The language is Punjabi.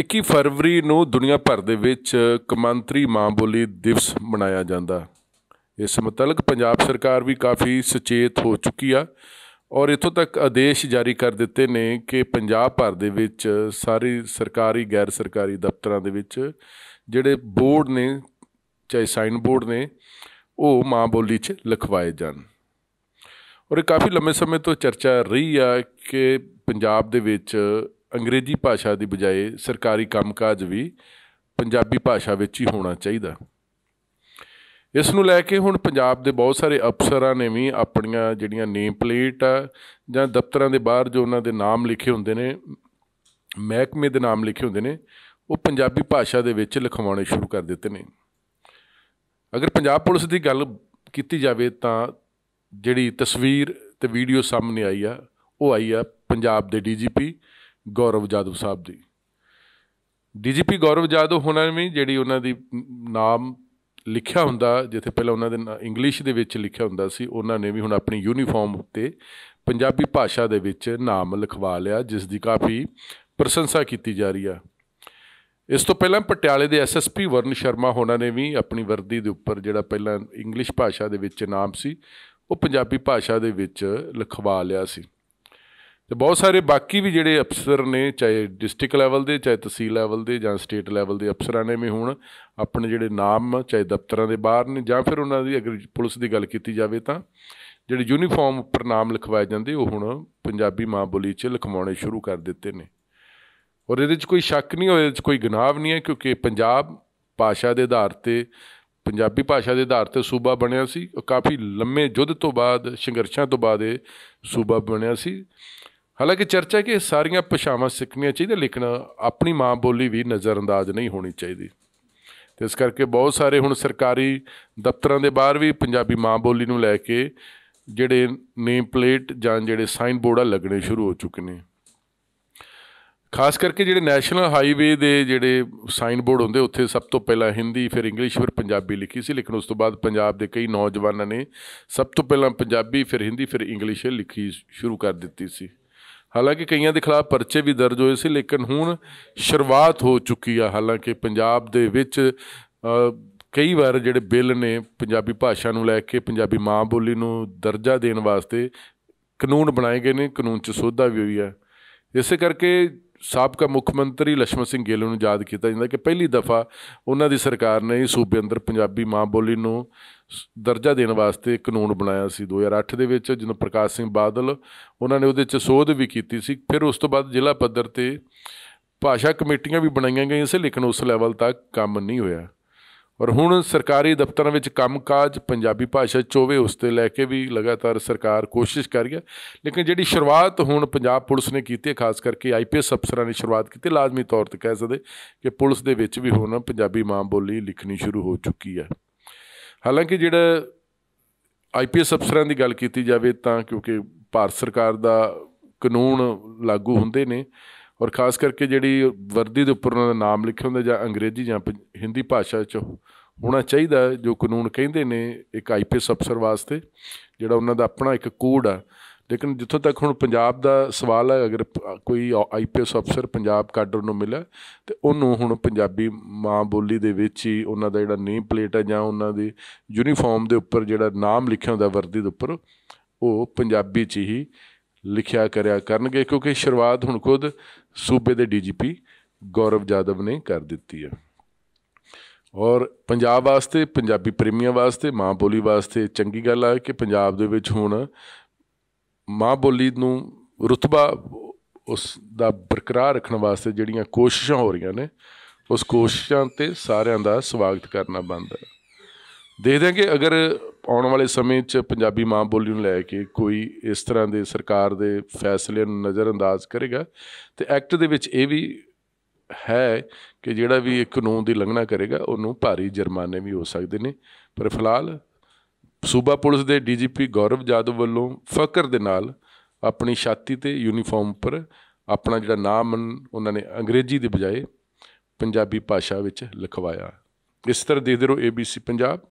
21 ਫਰਵਰੀ ਨੂੰ ਦੁਨੀਆ ਭਰ ਦੇ ਵਿੱਚ ਕਮਾਂਤਰੀ ਮਾਂ ਬੋਲੀ ਦਿਵਸ ਮਨਾਇਆ ਜਾਂਦਾ ਇਸ ਮੁਤਲਕ ਪੰਜਾਬ ਸਰਕਾਰ ਵੀ ਕਾਫੀ ਸੁਚੇਤ ਹੋ ਚੁੱਕੀ ਆ ਔਰ ਇਥੋਂ ਤੱਕ ਆਦੇਸ਼ ਜਾਰੀ ਕਰ ਦਿੱਤੇ ਨੇ ਕਿ ਪੰਜਾਬ ਭਰ ਦੇ ਵਿੱਚ ਸਾਰੇ ਸਰਕਾਰੀ ਗੈਰ ਸਰਕਾਰੀ ਦਫ਼ਤਰਾਂ ਦੇ ਵਿੱਚ ਜਿਹੜੇ ਬੋਰਡ ਨੇ ਚਾਹੇ ਸਾਈਨ ਬੋਰਡ ਨੇ ਉਹ ਮਾਂ ਬੋਲੀ 'ਚ ਲਿਖਵਾਏ ਜਾਣ ਔਰ ਇਹ ਕਾਫੀ ਲੰਮੇ ਸਮੇਂ ਤੋਂ ਚਰਚਾ ਰਹੀ ਆ ਕਿ ਪੰਜਾਬ ਦੇ ਵਿੱਚ ਅੰਗਰੇਜ਼ੀ ਭਾਸ਼ਾ ਦੀ ਬਜਾਏ ਸਰਕਾਰੀ ਕੰਮਕਾਜ ਵੀ ਪੰਜਾਬੀ ਭਾਸ਼ਾ ਵਿੱਚ ਹੀ ਹੋਣਾ ਚਾਹੀਦਾ ਇਸ ਨੂੰ ਲੈ ਕੇ ਹੁਣ ਪੰਜਾਬ ਦੇ ਬਹੁਤ ਸਾਰੇ ਅਫਸਰਾਂ ਨੇ ਵੀ ਆਪਣੀਆਂ ਜਿਹੜੀਆਂ ਨੇਮ ਪਲੇਟ ਆ ਜਾਂ ਦਫ਼ਤਰਾਂ ਦੇ ਬਾਹਰ ਜੋ ਉਹਨਾਂ ਦੇ ਨਾਮ ਲਿਖੇ ਹੁੰਦੇ ਨੇ ਮਹਿਕਮੇ ਦੇ ਨਾਮ ਲਿਖੇ ਹੁੰਦੇ ਨੇ ਉਹ ਪੰਜਾਬੀ ਭਾਸ਼ਾ ਦੇ ਵਿੱਚ ਲਿਖਵਾਉਣੇ ਸ਼ੁਰੂ ਕਰ ਦਿੱਤੇ ਨੇ ਅਗਰ ਪੰਜਾਬ ਪੁਲਿਸ ਦੀ ਗੱਲ ਕੀਤੀ ਜਾਵੇ ਤਾਂ ਜਿਹੜੀ ਤਸਵੀਰ ਤੇ ਵੀਡੀਓ ਸਾਹਮਣੇ ਆਈ ਆ ਉਹ ਆਈ ਆ ਪੰਜਾਬ ਦੇ ਡੀਜੀਪੀ ਗੌਰਵ ਜਾਦਵ ਸਾਹਿਬ ਦੀ ਡੀਜੀਪੀ ਗੌਰਵ ਜਾਦਵ ਹੁਣਾਂ ਵੀ ਜਿਹੜੀ ਉਹਨਾਂ ਦੀ ਨਾਮ ਲਿਖਿਆ ਹੁੰਦਾ ਜਿੱਥੇ ਪਹਿਲਾਂ ਉਹਨਾਂ ਦੇ ਇੰਗਲਿਸ਼ ਦੇ ਵਿੱਚ ਲਿਖਿਆ ਹੁੰਦਾ ਸੀ ਉਹਨਾਂ ਨੇ ਵੀ ਹੁਣ ਆਪਣੀ ਯੂਨੀਫਾਰਮ ਉੱਤੇ ਪੰਜਾਬੀ ਭਾਸ਼ਾ ਦੇ ਵਿੱਚ ਨਾਮ ਲਿਖਵਾ ਲਿਆ ਜਿਸ ਦੀ ਕਾਫੀ ਪ੍ਰਸ਼ੰਸਾ ਕੀਤੀ ਜਾ ਰਹੀ ਆ ਇਸ ਤੋਂ ਪਹਿਲਾਂ ਪਟਿਆਲੇ ਦੇ ਐਸਐਸਪੀ ਵਰਨ ਸ਼ਰਮਾ ਹੋਣਾ ਨੇ ਵੀ ਆਪਣੀ ਵਰਦੀ ਦੇ ਉੱਪਰ ਜਿਹੜਾ ਪਹਿਲਾਂ ਇੰਗਲਿਸ਼ ਭਾਸ਼ਾ ਦੇ ਵਿੱਚ ਨਾਮ ਸੀ ਉਹ ਪੰਜਾਬੀ ਭਾਸ਼ਾ ਦੇ ਵਿੱਚ ਲਿਖਵਾ ਲਿਆ ਸੀ ਤੇ ਬਹੁਤ ਸਾਰੇ ਬਾਕੀ ਵੀ ਜਿਹੜੇ ਅਫਸਰ ਨੇ ਚਾਹੇ ਡਿਸਟ੍ਰਿਕਟ ਲੈਵਲ ਦੇ ਚਾਹੇ ਤਹਿਸੀਲ ਲੈਵਲ ਦੇ ਜਾਂ ਸਟੇਟ ਲੈਵਲ ਦੇ ਅਫਸਰਾਂ ਨੇ ਵੀ ਹੁਣ ਆਪਣੇ ਜਿਹੜੇ ਨਾਮ ਚਾਹੇ ਦਫ਼ਤਰਾਂ ਦੇ ਬਾਹਰ ਨੇ ਜਾਂ ਫਿਰ ਉਹਨਾਂ ਦੀ ਅਗਰ ਪੁਲਿਸ ਦੀ ਗੱਲ ਕੀਤੀ ਜਾਵੇ ਤਾਂ ਜਿਹੜੇ ਯੂਨੀਫਾਰਮ ਉੱਪਰ ਨਾਮ ਲਿਖਵਾਏ ਜਾਂਦੇ ਉਹ ਹੁਣ ਪੰਜਾਬੀ ਮਾਂ ਬੋਲੀ 'ਚ ਲਿਖਵਾਉਣੇ ਸ਼ੁਰੂ ਕਰ ਦਿੱਤੇ ਨੇ ਔਰ ਇਹਦੇ 'ਚ ਕੋਈ ਸ਼ੱਕ ਨਹੀਂ ਹੋਇਆ ਇਹਦੇ 'ਚ ਕੋਈ ਗੁਨਾਹ ਨਹੀਂ ਹੈ ਕਿਉਂਕਿ ਪੰਜਾਬ ਭਾਸ਼ਾ ਦੇ ਆਧਾਰ ਤੇ ਪੰਜਾਬੀ ਭਾਸ਼ਾ ਦੇ ਆਧਾਰ ਤੇ ਸੂਬਾ ਬਣਿਆ ਸੀ ਉਹ ਕਾਫੀ ਲੰਮੇ ਜੁੱਧ ਤੋਂ ਬਾਅਦ ਸੰਘਰਸ਼ਾਂ ਤੋਂ ਬਾਅਦ ਇਹ ਸੂਬਾ ਬਣਿਆ ਸੀ ਹਾਲਾਂਕਿ ਚਰਚਾ ਕਿ ਸਾਰੀਆਂ ਭਾਸ਼ਾਵਾਂ ਸਿੱਖਣੀਆਂ ਚਾਹੀਦੀਆਂ ਲੇਕਿਨ ਆਪਣੀ ਮਾਂ ਬੋਲੀ ਵੀ ਨਜ਼ਰਅੰਦਾਜ਼ ਨਹੀਂ ਹੋਣੀ ਚਾਹੀਦੀ ਤੇ ਇਸ ਕਰਕੇ ਬਹੁਤ ਸਾਰੇ ਹੁਣ ਸਰਕਾਰੀ ਦਫ਼ਤਰਾਂ ਦੇ ਬਾਹਰ ਵੀ ਪੰਜਾਬੀ ਮਾਂ ਬੋਲੀ ਨੂੰ ਲੈ ਕੇ ਜਿਹੜੇ ਨੇਮ ਪਲੇਟ ਜਾਂ ਜਿਹੜੇ ਸਾਈਨ ਬੋਰਡ ਆ ਲੱਗਣੇ ਸ਼ੁਰੂ ਹੋ ਚੁੱਕੇ ਨੇ ਖਾਸ ਕਰਕੇ ਜਿਹੜੇ ਨੈਸ਼ਨਲ ਹਾਈਵੇ ਦੇ ਜਿਹੜੇ ਸਾਈਨ ਬੋਰਡ ਹੁੰਦੇ ਉੱਥੇ ਸਭ ਤੋਂ ਪਹਿਲਾਂ ਹਿੰਦੀ ਫਿਰ ਇੰਗਲਿਸ਼ ਫਿਰ ਪੰਜਾਬੀ ਲਿਖੀ ਸੀ ਲੇਕਿਨ ਉਸ ਤੋਂ ਬਾਅਦ ਪੰਜਾਬ ਦੇ ਕਈ ਨੌਜਵਾਨਾਂ ਨੇ ਸਭ ਤੋਂ ਪਹਿਲਾਂ ਪੰਜਾਬੀ ਫਿਰ ਹਿੰਦੀ ਫਿਰ ਇੰਗਲਿਸ਼ ਲਿਖੀ ਸ਼ੁਰੂ ਕਰ ਦਿੱਤੀ ਸੀ ਹਾਲਾਂਕਿ ਕਈਆਂ ਦੇ ਖਿਲਾਫ ਪਰਚੇ ਵੀ ਦਰਜ ਹੋਏ ਸੀ ਲੇਕਿਨ ਹੁਣ ਸ਼ੁਰੂਆਤ ਹੋ ਚੁੱਕੀ ਆ ਹਾਲਾਂਕਿ ਪੰਜਾਬ ਦੇ ਵਿੱਚ ਕਈ ਵਾਰ ਜਿਹੜੇ ਬਿੱਲ ਨੇ ਪੰਜਾਬੀ ਭਾਸ਼ਾ ਨੂੰ ਲੈ ਕੇ ਪੰਜਾਬੀ ਮਾਂ ਬੋਲੀ ਨੂੰ ਦਰਜਾ ਦੇਣ ਵਾਸਤੇ ਕਾਨੂੰਨ ਬਣਾਏ ਗਏ ਨੇ ਕਾਨੂੰਨ 'ਚ ਸੋਧਾ ਵੀ ਹੋਈ ਆ ਇਸੇ ਕਰਕੇ ਸਾਬਕਾ ਮੁੱਖ ਮੰਤਰੀ ਲਸ਼ਮਣ ਸਿੰਘ ਗਿੱਲ ਨੂੰ ਯਾਦ ਕੀਤਾ ਜਾਂਦਾ ਕਿ ਪਹਿਲੀ ਦਫਾ ਉਹਨਾਂ ਦੀ ਸਰਕਾਰ ਨੇ ਸੂਬੇ ਅੰਦਰ ਪੰਜਾਬੀ ਮਾਂ ਬੋਲੀ ਨੂੰ ਦਰਜਾ ਦੇਣ ਵਾਸਤੇ ਕਾਨੂੰਨ ਬਣਾਇਆ ਸੀ 2008 ਦੇ ਵਿੱਚ ਜਦੋਂ ਪ੍ਰਕਾਸ਼ ਸਿੰਘ ਬਾਦਲ ਉਹਨਾਂ ਨੇ ਉਹਦੇ ਵਿੱਚ ਸੋਧ ਵੀ ਕੀਤੀ ਸੀ ਫਿਰ ਉਸ ਤੋਂ ਬਾਅਦ ਜ਼ਿਲ੍ਹਾ ਪੱਧਰ ਤੇ ਭਾਸ਼ਾ ਕਮੇਟੀਆਂ ਵੀ ਬਣਾਈਆਂ ਗਈਆਂ ਸੀ ਲੇਕਿਨ ਉਸ ਲੈਵਲ ਤੱਕ ਕੰਮ ਨਹੀਂ ਹੋਇਆ ਔਰ ਹੁਣ ਸਰਕਾਰੀ ਦਫ਼ਤਰਾਂ ਵਿੱਚ ਕੰਮਕਾਜ ਪੰਜਾਬੀ ਭਾਸ਼ਾ ਚੋਵੇ ਉਸ ਤੇ ਲੈ ਕੇ ਵੀ ਲਗਾਤਾਰ ਸਰਕਾਰ ਕੋਸ਼ਿਸ਼ ਕਰ ਰਹੀ ਹੈ ਲੇਕਿਨ ਜਿਹੜੀ ਸ਼ੁਰੂਆਤ ਹੁਣ ਪੰਜਾਬ ਪੁਲਿਸ ਨੇ ਕੀਤੀ ਹੈ ਖਾਸ ਕਰਕੇ ਆਈਪੀਐਸ ਅਫਸਰਾਂ ਨੇ ਸ਼ੁਰੂਆਤ ਕੀਤੀ ਲਾਜ਼ਮੀ ਤੌਰ ਤੇ ਕਹਿ ਸਕਦੇ ਕਿ ਪੁਲਿਸ ਦੇ ਵਿੱਚ ਵੀ ਹੁਣ ਪੰਜਾਬੀ ਮਾਂ ਬੋਲੀ ਲਿਖਣੀ ਸ਼ੁਰੂ ਹੋ ਚੁੱਕੀ ਹੈ ਹਾਲਾਂਕਿ ਜਿਹੜਾ ਆਈਪੀਐਸ ਅਫਸਰਾਂ ਦੀ ਗੱਲ ਕੀਤੀ ਜਾਵੇ ਤਾਂ ਕਿਉਂਕਿ ਭਾਰਤ ਸਰਕਾਰ ਦਾ ਕਾਨੂੰਨ ਲਾਗੂ ਹੁੰਦੇ ਨੇ ਔਰ ਖਾਸ ਕਰਕੇ ਜਿਹੜੀ ਵਰਦੀ ਦੇ ਉੱਪਰ ਉਹਨਾਂ ਦਾ ਨਾਮ ਲਿਖਿਆ ਹੁੰਦਾ ਜਾਂ ਅੰਗਰੇਜ਼ੀ ਜਾਂ ਹਿੰਦੀ ਭਾਸ਼ਾ 'ਚ ਹੋਣਾ ਚਾਹੀਦਾ ਜੋ ਕਾਨੂੰਨ ਕਹਿੰਦੇ ਨੇ ਇੱਕ ਆਈਪੀਐਸ ਅਫਸਰ ਵਾਸਤੇ ਜਿਹੜਾ ਉਹਨਾਂ ਦਾ ਆਪਣਾ ਇੱਕ ਕੋਡ ਆ ਲੇਕਿਨ ਜਿੱਥੋਂ ਤੱਕ ਹੁਣ ਪੰਜਾਬ ਦਾ ਸਵਾਲ ਹੈ ਅਗਰ ਕੋਈ ਆਈਪੀਐਸ ਅਫਸਰ ਪੰਜਾਬ ਕਾਡਰ ਨੂੰ ਮਿਲਿਆ ਤੇ ਉਹਨੂੰ ਹੁਣ ਪੰਜਾਬੀ ਮਾਂ ਬੋਲੀ ਦੇ ਵਿੱਚ ਹੀ ਉਹਨਾਂ ਦਾ ਜਿਹੜਾ ਨੇਮ ਪਲੇਟ ਹੈ ਜਾਂ ਉਹਨਾਂ ਦੀ ਯੂਨੀਫਾਰਮ ਦੇ ਉੱਪਰ ਜਿਹੜਾ ਨਾਮ ਲਿਖਿਆ ਹੁੰਦਾ ਵਰਦੀ ਦੇ ਉੱਪਰ ਉਹ ਪੰਜਾਬੀ 'ਚ ਹੀ ਲਿਖਿਆ ਕਰਿਆ ਕਰਨਗੇ ਕਿਉਂਕਿ ਸ਼ੁਰੂਆਤ ਹੁਣ ਖੁਦ ਸੂਬੇ ਦੇ ਡੀਜੀਪੀ ਗੌਰਵ ਜਾਦਵ ਨੇ ਕਰ ਦਿੱਤੀ ਹੈ ਔਰ ਪੰਜਾਬ ਵਾਸਤੇ ਪੰਜਾਬੀ ਪ੍ਰੇਮੀਆਂ ਵਾਸਤੇ ਮਾਂ ਬੋਲੀ ਵਾਸਤੇ ਚੰਗੀ ਗੱਲ ਆ ਕਿ ਪੰਜਾਬ ਦੇ ਵਿੱਚ ਹੁਣ ਮਾਂ ਬੋਲੀ ਨੂੰ ਰੁਤਬਾ ਉਸ ਦਾ ਬਰਕਰਾਰ ਰੱਖਣ ਵਾਸਤੇ ਜਿਹੜੀਆਂ ਕੋਸ਼ਿਸ਼ਾਂ ਹੋ ਰਹੀਆਂ ਨੇ ਉਸ ਕੋਸ਼ਿਸ਼ਾਂ ਤੇ ਸਾਰਿਆਂ ਦਾ ਸਵਾਗਤ ਕਰਨਾ ਬੰਦ ਹੈ ਦੇਖਦੇ ਹਾਂ ਕਿ ਅਗਰ ਆਉਣ ਵਾਲੇ ਸਮੇਂ 'ਚ ਪੰਜਾਬੀ ਮਾਂ ਬੋਲੀ ਨੂੰ ਲੈ ਕੇ ਕੋਈ ਇਸ ਤਰ੍ਹਾਂ ਦੇ ਸਰਕਾਰ ਦੇ ਫੈਸਲੇ ਨੂੰ ਨਜ਼ਰਅੰਦਾਜ਼ ਕਰੇਗਾ ਤੇ ਐਕਟ ਦੇ ਵਿੱਚ ਇਹ ਵੀ ਹੈ ਕਿ ਜਿਹੜਾ ਵੀ ਇੱਕ ਕਾਨੂੰਨ ਦੀ ਲੰਘਣਾ ਕਰੇਗਾ ਉਹਨੂੰ ਭਾਰੀ ਜੁਰਮਾਨੇ ਵੀ ਹੋ ਸਕਦੇ ਨੇ ਪਰ ਫਿਲਹਾਲ ਸੂਬਾ ਪੁਲਿਸ ਦੇ ਡੀਜੀਪੀ ਗੌਰਵ ਜਾਦਵ ਵੱਲੋਂ ਫਕਰ ਦੇ ਨਾਲ ਆਪਣੀ ਛਾਤੀ ਤੇ ਯੂਨੀਫਾਰਮ ਉੱਪਰ ਆਪਣਾ ਜਿਹੜਾ ਨਾਮ ਉਹਨਾਂ ਨੇ ਅੰਗਰੇਜ਼ੀ ਦੀ ਬਜਾਏ ਪੰਜਾਬੀ ਭਾਸ਼ਾ ਵਿੱਚ ਲਿਖਵਾਇਆ ਇਸ ਤਰ੍ਹਾਂ ਦੇਖਦੇ ਰਹੋ ABC ਪੰਜਾਬ